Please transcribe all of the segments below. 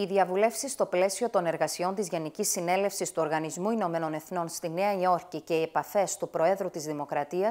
Οι διαβουλεύσεις στο πλαίσιο των εργασιών της Γενικής Συνέλευσης του Οργανισμού Ηνωμένων Εθνών στη Νέα Υόρκη και οι επαφές του Προέδρου της Δημοκρατίας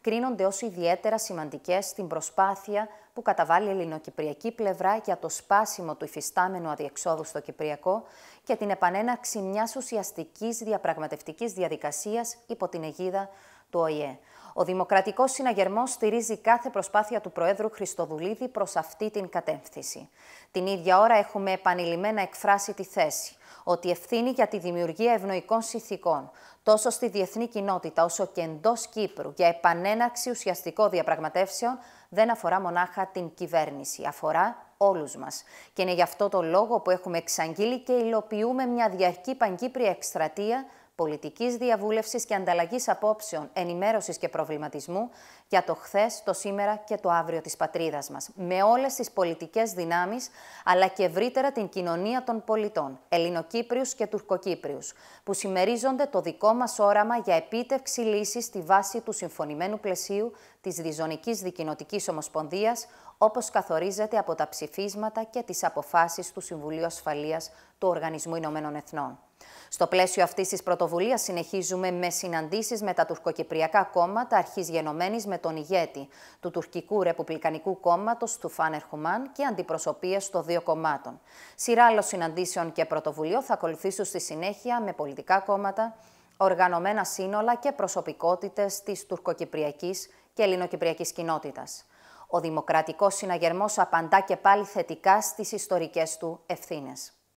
κρίνονται ως ιδιαίτερα σημαντικές στην προσπάθεια που καταβάλει η ελληνοκυπριακή πλευρά για το σπάσιμο του υφιστάμενου αδιεξόδου στο Κυπριακό και την επανέναρξη μιας ουσιαστικής διαπραγματευτικής διαδικασίας υπό την αιγίδα του ΟΗΕ. Ο Δημοκρατικός Συναγερμός στηρίζει κάθε προσπάθεια του Προέδρου Χριστοδουλίδη προς αυτή την κατεύθυνση. Την ίδια ώρα έχουμε επανειλημμένα εκφράσει τη θέση ότι ευθύνη για τη δημιουργία ευνοϊκών συνθηκών τόσο στη διεθνή κοινότητα όσο και εντός Κύπρου για επανέναρξη ουσιαστικών διαπραγματεύσεων δεν αφορά μονάχα την κυβέρνηση, αφορά όλους μας. Και είναι γι' αυτό το λόγο που έχουμε εξαγγείλει και υλοποιούμε μια διαρκή παγκύπρια εκστρατεία πολιτικής διαβούλευσης και ανταλλαγής απόψεων, ενημέρωσης και προβληματισμού για το χθες, το σήμερα και το αύριο της πατρίδας μας, με όλες τις πολιτικές δυνάμεις, αλλά και ευρύτερα την κοινωνία των πολιτών, Ελληνοκύπριους και Τουρκοκύπριους, που συμμερίζονται το δικό μας όραμα για επίτευξη λύσης στη βάση του συμφωνημένου πλαισίου της Διζωνικής Δικοινοτικής Ομοσπονδίας, όπως καθορίζεται από τα ψηφίσματα και τις αποφάσεις του Συμβουλίου Ασφαλείας του Οργανισμού Ηνωμένων Εθνών. Στο πλαίσιο αυτής της πρωτοβουλίας, συνεχίζουμε με συναντήσεις με τα τουρκοκυπριακά κόμματα αρχή γενομένη με τον ηγέτη του τουρκικού Ρεπουμπλικανικού Κόμματος του Φάνερ Χουμάν και αντιπροσωπείε των δύο κομμάτων. Σειρά άλλων συναντήσεων και πρωτοβουλίων θα ακολουθήσουν στη συνέχεια με πολιτικά κόμματα, οργανωμένα σύνολα και προσωπικότητες της τουρκοκυπριακής και ελληνοκυπριακής κοινότητας. Ο δημοκρατικός συναγερμός απαντά και πάλι θετικά στις ιστορικές του ευθύνες.